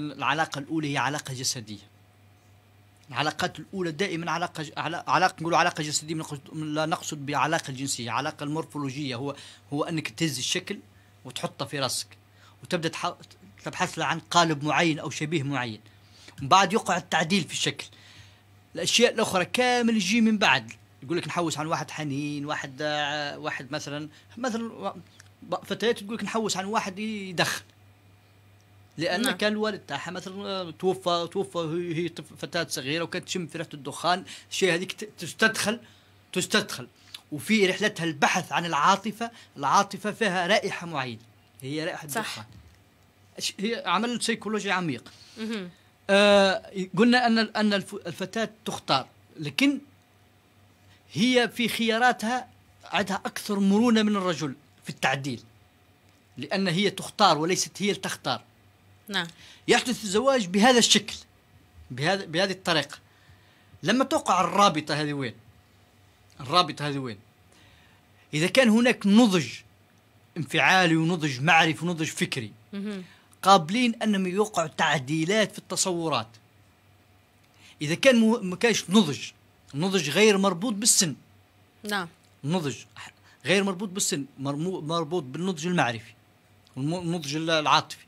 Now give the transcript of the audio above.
العلاقة الأولى هي علاقة جسدية العلاقات الأولى دائما علاقة علاقة نقولوا علاقة جسدية لا نقصد بعلاقة جنسيه علاقة المورفولوجية هو هو أنك تهز الشكل وتحطه في راسك وتبدأ تبحث عن قالب معين أو شبيه معين من بعد يقع التعديل في الشكل الأشياء الأخرى كامل يجي من بعد يقول لك نحوس عن واحد حنين واحد واحد مثلا مثلا فتيات تقول لك نحوس عن واحد يدخن لان نعم. كان الوالد تاعها مثلا آه، توفى توفى هي فتاه صغيره وكانت تشم في ريحه الدخان الشيء هذيك تستدخل تستدخل وفي رحلتها البحث عن العاطفه العاطفه فيها رائحه معينه هي رائحه صح. الدخان هي عمل سيكولوجي عميق آه قلنا ان ان الفتاه تختار لكن هي في خياراتها عندها اكثر مرونه من الرجل في التعديل لان هي تختار وليست هي اللي تختار نعم يحدث الزواج بهذا الشكل بهذا بهذه الطريقه لما توقع الرابطه هذه وين الرابطه هذه وين اذا كان هناك نضج انفعالي ونضج معرفي ونضج فكري قابلين انهم يوقعوا تعديلات في التصورات اذا كان مو... ما كانش نضج نضج غير مربوط بالسن نعم نضج غير مربوط بالسن مربوط بالنضج المعرفي والنضج العاطفي